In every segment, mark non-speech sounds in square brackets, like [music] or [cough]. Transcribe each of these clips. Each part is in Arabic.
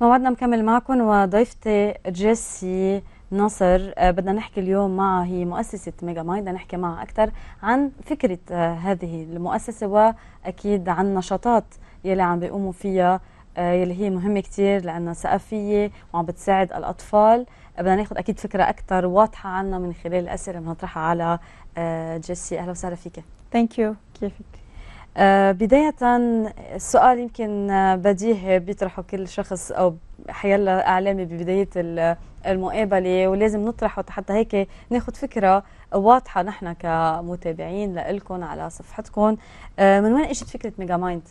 ما مكمل معكم وضيفتي جيسي ناصر آه، بدنا نحكي اليوم معها هي مؤسسة ميجا ماي بدنا نحكي معها أكثر عن فكرة آه، هذه المؤسسة وأكيد عن نشاطات يلي عم بيقوموا فيها آه، يلي هي مهمة كتير لأنها ثقافية وعم بتساعد الأطفال بدنا ناخذ أكيد فكرة أكثر واضحة عنها من خلال الأسئلة اللي بنطرحها على جيسي أهلا وسهلا فيك ثانك يو كيفك آه، بداية السؤال يمكن آه، بديهي بيطرحه كل شخص أو حيلا إعلامي ببداية المقابلة ولازم نطرحه حتى هيك ناخد فكرة واضحة نحن كمتابعين لإلكم على صفحتكم آه، من وين إجت فكرة ميجا مايند؟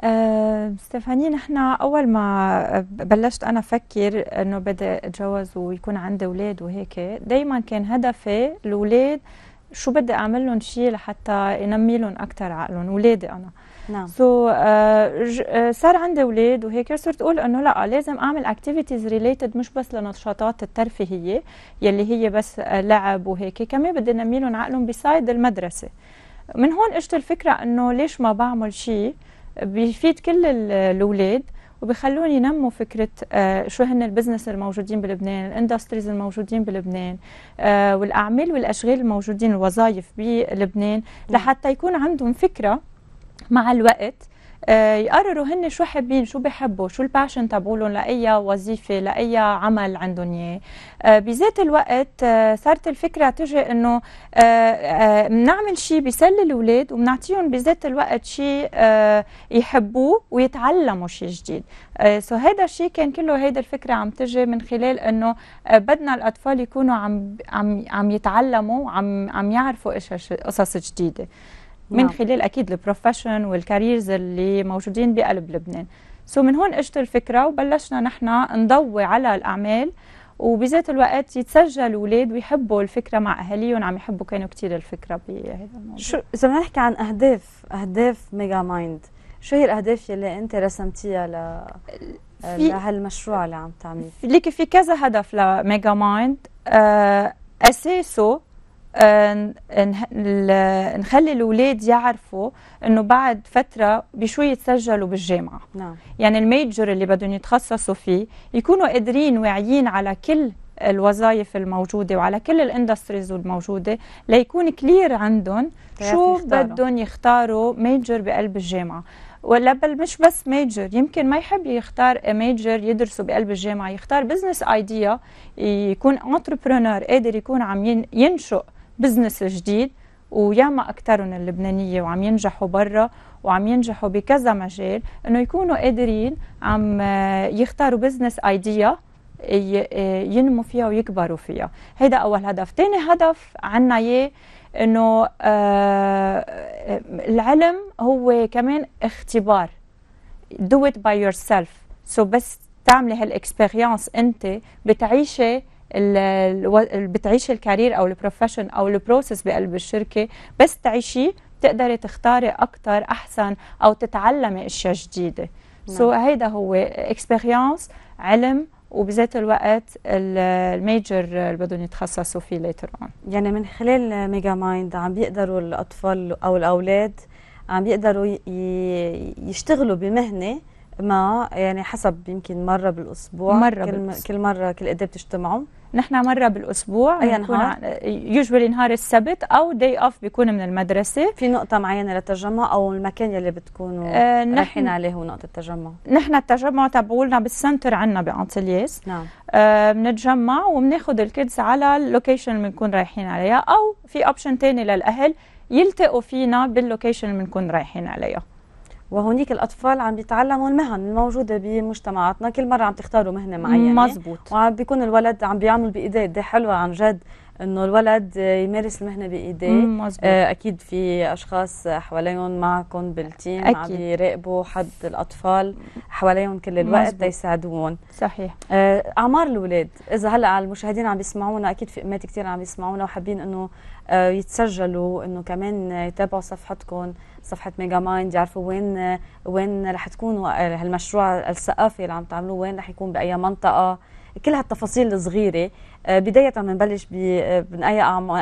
أه ستيفاني نحن اول ما بلشت انا افكر انه بدي اتجوز ويكون عندي اولاد وهيك دائما كان هدفي الاولاد شو بدي اعمل لهم شيء لحتى انمي لهم اكثر عقلهم اولادي انا نعم سو so, uh, صار عندي اولاد وهيك صرت اقول انه لا لازم اعمل اكتيفيتيز ريليتد مش بس لنشاطات الترفيهيه يلي هي بس آه، لعب وهيك كمان بدي انمي لهم عقلهم بسايد المدرسه من هون اجت الفكره انه ليش ما بعمل شيء بيفيد كل الاولاد وبخلون ينموا فكره آه شو هن البزنس الموجودين بلبنان الاندستريز الموجودين بلبنان آه والاعمال والاشغال الموجودين الوظائف بلبنان لحتى يكون عندهم فكره مع الوقت آه، يقرروا هن شو حابين شو بحبوا شو الباشن تبعولهم لاي وظيفه لاي عمل عندهم اياه آه، بذات الوقت آه، صارت الفكره تجي انه بنعمل شيء بيسلي الاولاد وبنعطيهم بذات الوقت شيء يحبوه ويتعلموا شيء جديد سو هذا الشيء كان كله هيدي الفكره عم تجي من خلال انه بدنا الاطفال يكونوا عم عم عم يتعلموا عم عم يعرفوا قصص جديده من نعم. خلال اكيد البروفيشن والكاريرز اللي موجودين بقلب لبنان سو من هون اجت الفكره وبلشنا نحن نضوي على الاعمال وبذات الوقت يتسجلوا الاولاد ويحبوا الفكره مع اهاليهم عم يحبوا كانوا كثير الفكره بهذا الموضوع شو اذا بدنا نحكي عن اهداف اهداف ميجا مايند شو هي الاهداف اللي انت رسمتيها ل لهالمشروع اللي عم تعمليه ليك في كذا هدف لميجا مايند آه، اساسه آه، نخلي الاولاد يعرفوا انه بعد فتره بشو يتسجلوا بالجامعه نعم. يعني الميجر اللي بدهم يتخصصوا فيه يكونوا قادرين واعيين على كل الوظائف الموجودة وعلى كل الاندستريز الموجودة ليكون كلير عندهم طيب، شو بدهم يختاروا ميجر بقلب الجامعة ولا بل مش بس ميجر يمكن ما يحب يختار ميجر يدرسه بقلب الجامعة يختار بزنس ايديا يكون انتربرونور قادر يكون عم ينشئ بزنس جديد وياما اكثرهم اللبنانية وعم ينجحوا برا وعم ينجحوا بكذا مجال انه يكونوا قادرين عم آه، يختاروا بزنس ايديا آه، ينمو فيها ويكبروا فيها هيدا اول هدف ثاني هدف عنا اياه انه آه، العلم هو كمان اختبار do it by yourself so بس تعملي هالاكسبيرينس انت بتعيشي اللي بتعيش الكارير او البروفيشن او البروسيس بقلب الشركه بس تعيشيه بتقدري تختاري اكثر احسن او تتعلمي اشياء جديده سو so نعم. هيدا هو اكسبيرينس علم وبذات الوقت الميجر اللي بدهم يتخصصوا فيه ليتر اون يعني من خلال ميجا مايند عم بيقدروا الاطفال او الاولاد عم بيقدروا يشتغلوا بمهنه ما يعني حسب يمكن مره بالاسبوع مره كل, بالأسبوع. كل مره كل قد إيه بتجتمعوا نحن مره بالاسبوع اي نهار يوجوالي نهار السبت او داي اوف بيكون من المدرسه في نقطه معينه للتجمع او المكان يلي بتكونوا آه رايحين عليه هو نقطه التجمع نحن التجمع تبعولنا بالسنتر عندنا بانطلياس نعم آه، بنتجمع آه وبناخذ الكيدز على اللوكيشن اللي بنكون رايحين عليها او في اوبشن ثاني للاهل يلتقوا فينا باللوكيشن اللي بنكون رايحين عليها وهونيك الاطفال عم بيتعلموا المهن الموجوده بمجتمعاتنا كل مره عم تختاروا مهنه معينه مزبوط وعم بيكون الولد عم بيعمل بايديه دي حلوه عن جد انه الولد يمارس المهنه بايديه آه، اكيد في اشخاص حواليهم معكم بالتيم أكيد. عم يراقبوا حد الاطفال حواليهم كل الوقت تيساعدوهم صحيح آه، اعمار الاولاد اذا هلا على المشاهدين عم بيسمعونا اكيد في امات كثير عم بيسمعونا وحابين انه آه، يتسجلوا انه كمان يتابعوا صفحتكم صفحه ميجا مايند يعرفوا وين وين رح تكون آه، هالمشروع الثقافي اللي عم تعملوه وين رح يكون باي منطقه كل هالتفاصيل الصغيره آه، بدايه بنبلش آه، من اي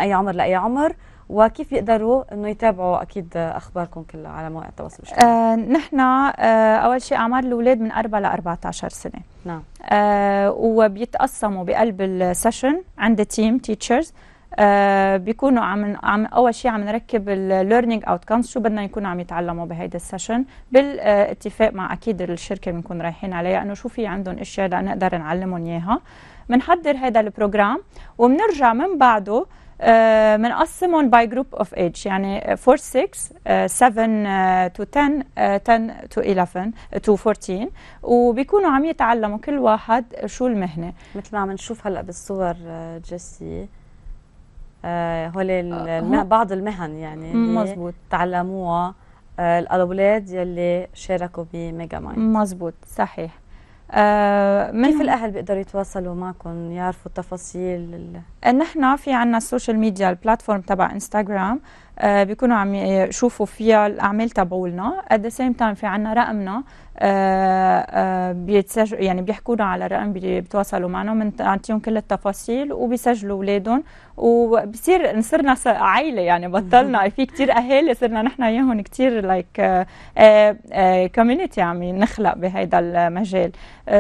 اي عمر لاي عمر وكيف يقدروا انه يتابعوا اكيد اخباركم كلها على مواقع التواصل الاجتماعي؟ آه نحن آه اول شيء اعمار الاولاد من 4 ل 14 سنه نعم آه وبيتقسموا بقلب السيشن عند تيم تيتشرز آه، بيكونوا عم عم اول شيء عم نركب الليرنينج اوتكمز شو بدنا يكونوا عم يتعلموا بهيدا السيشن بالاتفاق مع اكيد الشركه اللي بنكون رايحين عليها انه شو في عندهم اشياء لنقدر نعلمهم اياها بنحضر هذا البروجرام وبنرجع من بعده بنقسمهم باي جروب اوف ايج يعني 4 6 7 تو 10 10 تو 11 تو 14 وبيكونوا عم يتعلموا كل واحد شو المهنه مثل ما عم نشوف هلا بالصور آه، جيسي آه، هول آه، بعض المهن يعني مزبوط تعلموها آه، الاولاد يلي شاركوا بميجا مايند مزبوط صحيح آه كيف الاهل بيقدروا يتواصلوا معكم يعرفوا التفاصيل نحن في عنا السوشيال ميديا البلاتفورم تبع انستغرام آه، بيكونوا عم يشوفوا فيها الاعمال تبعولنا ات ذا سيم تايم في عنا رقمنا آه، آه، بيتسجل يعني بيحكونا على رقم بيتواصلوا معنا بنعطيهم كل التفاصيل وبيسجلوا اولادهم وبصير صرنا عائله يعني بطلنا في كثير اهالي صرنا نحن وياهم كثير لايك كوميونيتي عم نخلق بهيدا المجال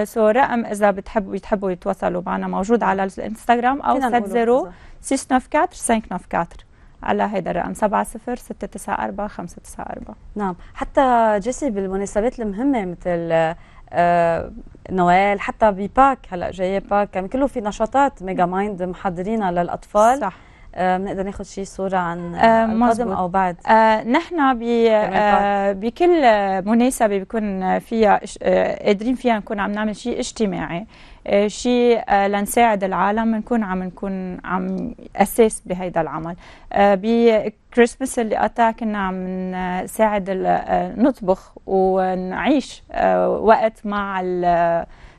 سو رقم اذا بتحبوا بتحبوا يتواصلوا معنا موجود على الانستغرام او 70 694 594 على هذا الرقم 70694 نعم حتى جيسي بالمناسبات المهمه مثل آه نوال حتى بباك هلا جايه باك كان يعني كله في نشاطات ميجا مايند محضرينها للاطفال صح آه، بنقدر ناخذ شي صوره عن آه، القدم او بعد آه نحن آه بكل مناسبه بيكون فيها آه، قادرين فيها نكون عم نعمل شيء اجتماعي شيء لنساعد العالم نكون عم نكون عم اساس بهذا العمل بكريسماس اللي قطع كنا عم نساعد نطبخ ونعيش وقت مع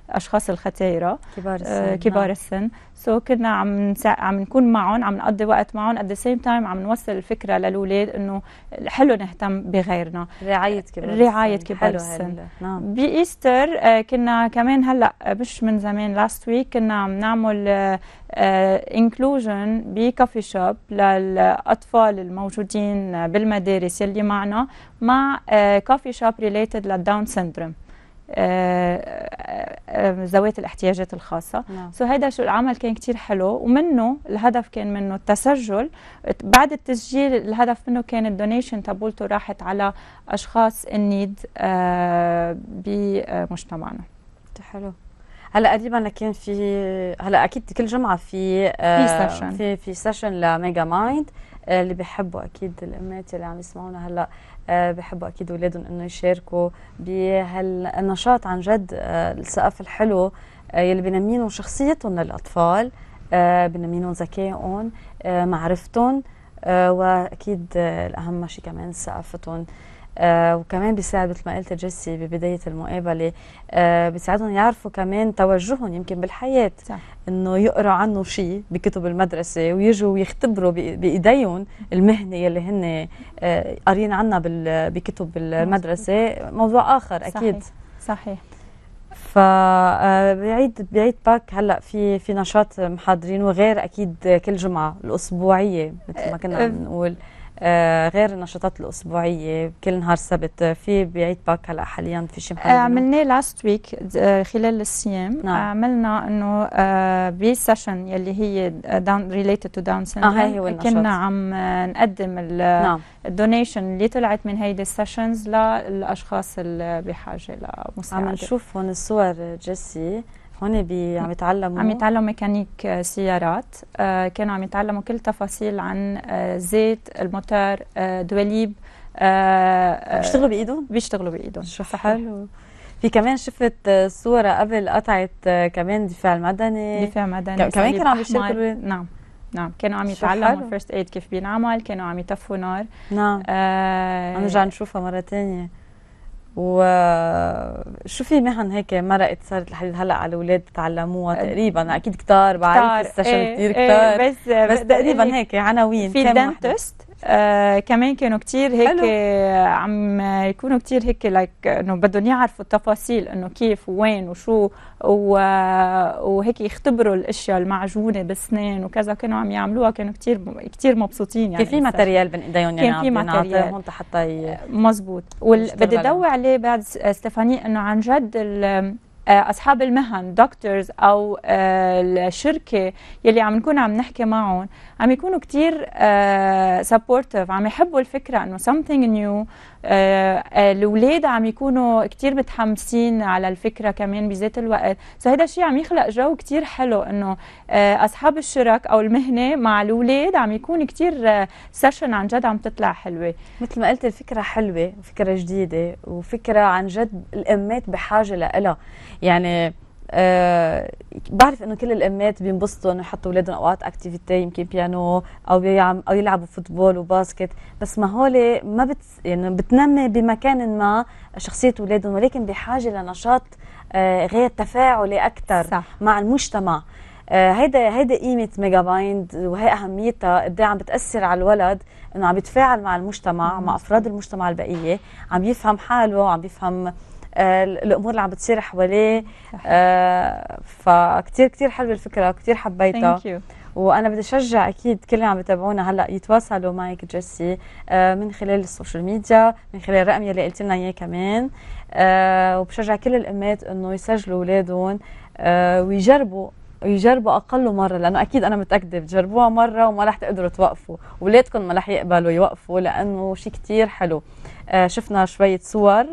الاشخاص الختايره كبار آه، السن آه كبار نعم. السن سو so كنا عم نسا... عم نكون معهم عم نقضي وقت معهم ات ذا سيم تايم عم نوصل الفكره للاولاد انه حلو نهتم بغيرنا رعايه كبار رعايه السن. كبار السن نعم. بايستر آه كنا كمان هلا مش من زمان لاست ويك كنا عم نعمل انكلوجن بكافي شوب للاطفال الموجودين بالمدارس يلي معنا مع كافي شوب ريليتد للداون سيندروم آه، آه، آه، ذوات الاحتياجات الخاصة نعم. سو هيدا شو العمل كان كتير حلو ومنه الهدف كان منه التسجل بعد التسجيل الهدف منه كان الدونيشن تبولته راحت على أشخاص النيد بمجتمعنا حلو هلا قريبا كان في هلا اكيد كل جمعه في آه في سيشن في في سيشن لميجا مايند آه، اللي بحبوا اكيد الامهات اللي عم يسمعونا هلا آه، بحبوا اكيد اولادهم انه يشاركوا بهالنشاط عن جد آه، السقف الحلو يلي بنمينهم شخصيتهم للاطفال بنمينهم ذكائهم معرفتهم آه، واكيد آه، الاهم شيء كمان ثقافتهم آه وكمان بيساعد مثل ما قلت جيسي ببدايه المقابله آه بيساعدهم يعرفوا كمان توجههم يمكن بالحياه صح. انه يقرا عنه شيء بكتب المدرسه ويجوا ويختبروا بايديهم المهنه اللي هن آه قارين عنها بكتب المدرسه موضوع اخر اكيد صحيح, صحيح. فبعيد آه، بعيد باك هلا في في نشاط محاضرين وغير اكيد كل جمعه الاسبوعيه مثل ما كنا آه، نقول آه، غير النشاطات الاسبوعيه كل نهار سبت آه، في بعيد باك هلا حاليا في شي آه، محل عملناه لاست ويك خلال الصيام نعم. عملنا انه بسيشن يلي هي داون ريليتد تو داون سيندروم كنا عم نقدم الدونيشن نعم. اللي طلعت من هيدي السيشنز للاشخاص اللي بحاجه لمساعده عم نشوف هون الصور جيسي هون بي عم يتعلموا عم يتعلموا ميكانيك آه، سيارات آه، كانوا عم يتعلموا كل تفاصيل عن آه، زيت الموتور دواليب بيشتغلوا بايدهم بيشتغلوا بايدهم شو حلو في كمان شفت صوره قبل قطعت كمان دفاع المدني دفاع مدني كمان كانوا عم يشتغلوا نعم نعم كانوا عم يتعلموا الفيرست ايد كيف بينعمل كانوا عم يطفوا نار نعم آه نرجع نشوفها مره ثانيه و شو في مهن هيك مرقت صارت لحد هلا على الاولاد تعلموها تقريبا اكيد كتار بعرف السيشن إيه، كثير إيه، كتار بس, بس تقريبا يعني هيك عناوين في دنتست آه كمان كانوا كتير هيك عم يكونوا كتير هيك لايك انه بدهم يعرفوا التفاصيل انه كيف وين وشو وهيك يختبروا الاشياء المعجونه بالسنان وكذا كانوا عم يعملوها كانوا كتير كتير مبسوطين يعني كان في ماتريال بين ايديهم يعني كان في ماتريال هون حتى مضبوط مزبوط بدي ضوي عليه بعد آه، ستيفاني انه عن جد آه، اصحاب المهن دكتورز او آه، الشركه يلي عم نكون عم نحكي معهم عم يكونوا كثير سبورتيف آه، عم يحبوا الفكره انه something new آه، آه، الاولاد عم يكونوا كثير متحمسين على الفكره كمان بذات الوقت هذا الشيء عم يخلق جو كثير حلو انه آه، اصحاب الشرك او المهنه مع الاولاد عم يكون كثير سيشن عن جد عم تطلع حلوه مثل ما قلت الفكره حلوه وفكره جديده وفكره عن جد الامات بحاجه لها يعني أه بعرف انه كل الامات بينبسطوا انه يحطوا اولادهم اوقات اكتيفيتي يمكن بيانو او او يلعبوا فوتبول وباسكت بس ما هول ما بت يعني بتنمي بمكان ما شخصيه اولادهم ولكن بحاجه لنشاط آه غير تفاعلي اكثر صح. مع المجتمع آه هيدا هيدا قيمه ميجا بايند وهي اهميتها قد إيه عم بتاثر على الولد انه عم يتفاعل مع المجتمع مع افراد المجتمع البقيه عم يفهم حاله عم يفهم آه، الامور اللي عم بتصير حواليه آه، فكتير كتير حلوه الفكره كتير حبيتها وانا بدي اشجع اكيد كل اللي عم يتابعونا هلا يتواصلوا معك جيسي آه، من خلال السوشيال ميديا من خلال الرقم يلي قلت لنا اياه كمان وبشجع كل الامهات انه يسجلوا اولادهم ويجربوا يجربوا اقل مره لانه اكيد انا متاكده بتجربوها مره وما رح تقدروا توقفوا ولادكم ما رح يقبلوا يوقفوا لانه شيء كثير حلو شفنا شويه صور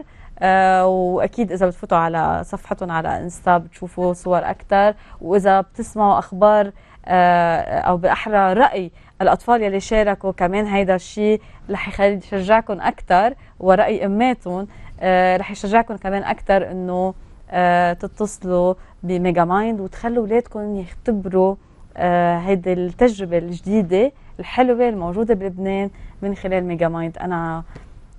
آه، واكيد اذا بتفوتوا على صفحتهم على انستا بتشوفوا صور اكثر واذا بتسمعوا اخبار آه، او باحرى راي الاطفال يلي شاركوا كمان هيدا الشيء رح يشجعكم اكثر وراي اماتهم آه، رح يشجعكم كمان اكثر انه تتصلوا بميجا مايند وتخلوا اولادكم يختبروا هيدي التجربه الجديده الحلوه الموجوده بلبنان من خلال ميجا مايند انا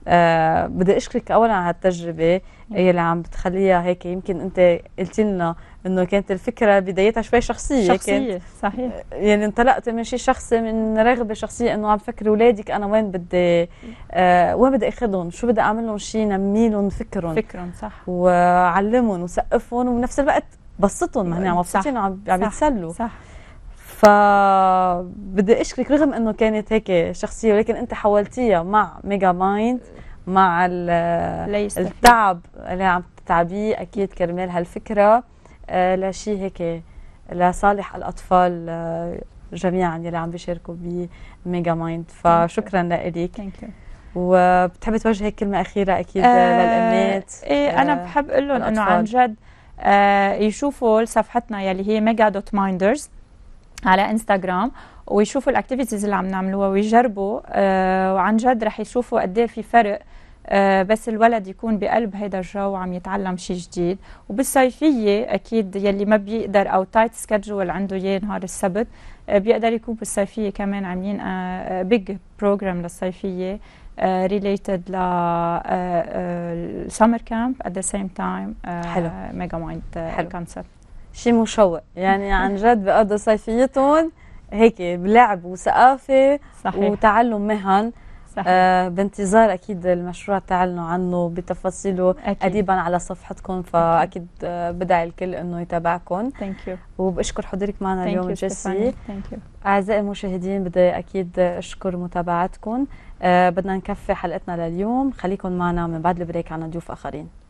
آه بدي اشكرك اولا على التجربه يلي عم بتخليها هيك يمكن انت قلت لنا انه كانت الفكره بدايتها شوي شخصيه شخصيه كانت صحيح آه، يعني انطلقت من شيء شخصي من رغبه شخصيه انه عم فكر اولادك انا وين بدي آه وين بدي اخذهم شو بدي اعمل لهم شيء نمي لهم فكرهم فكرهم صح وعلمهم وسقفهم وبنفس الوقت بسطهم هن عم مبسوطين عم يتسلوا صح فبدي اشكرك رغم انه كانت هيك شخصيه ولكن انت حولتيها مع ميجا مايند مع التعب اللي عم تتعبيه اكيد كرمال هالفكره آه، لشيء هيك لصالح الاطفال آه، جميعا اللي عم بيشاركوا بميجا مايند فشكرا لك ثانك يو وبتحبي توجهي كلمه اخيره اكيد آه, آه، للامات ايه انا بحب اقول لهم انه عن جد آه يشوفوا صفحتنا يلي هي ميجا دوت مايندرز على انستغرام ويشوفوا الاكتيفيتيز اللي عم نعملوها ويجربوا آه وعن جد رح يشوفوا قد ايه في فرق آه بس الولد يكون بقلب هيدا الجو وعم يتعلم شيء جديد وبالصيفيه اكيد يلي ما بيقدر او تايت سكجول عنده اياه نهار السبت آه بيقدر يكون بالصيفيه كمان عاملين بيج بروجرام للصيفيه ريليتد ل سمر كامب ات ذا سيم تايم ميجا مايند كونسبت آه، شيء مشوق يعني عن [laughs] جد بيقضوا صيفيتهم هيك بلعب وثقافه صحيح. وتعلم مهن صحيح. آه بانتظار اكيد المشروع تعلنوا عنه بتفاصيله أكيد. قريبا على صفحتكم فاكيد آه بدعي الكل انه يتابعكم ثانك يو وبشكر حضورك معنا Thank اليوم جيسي ثانك يو اعزائي المشاهدين بدي اكيد اشكر متابعتكم آه بدنا نكفي حلقتنا لليوم خليكم معنا من بعد البريك عنا ضيوف اخرين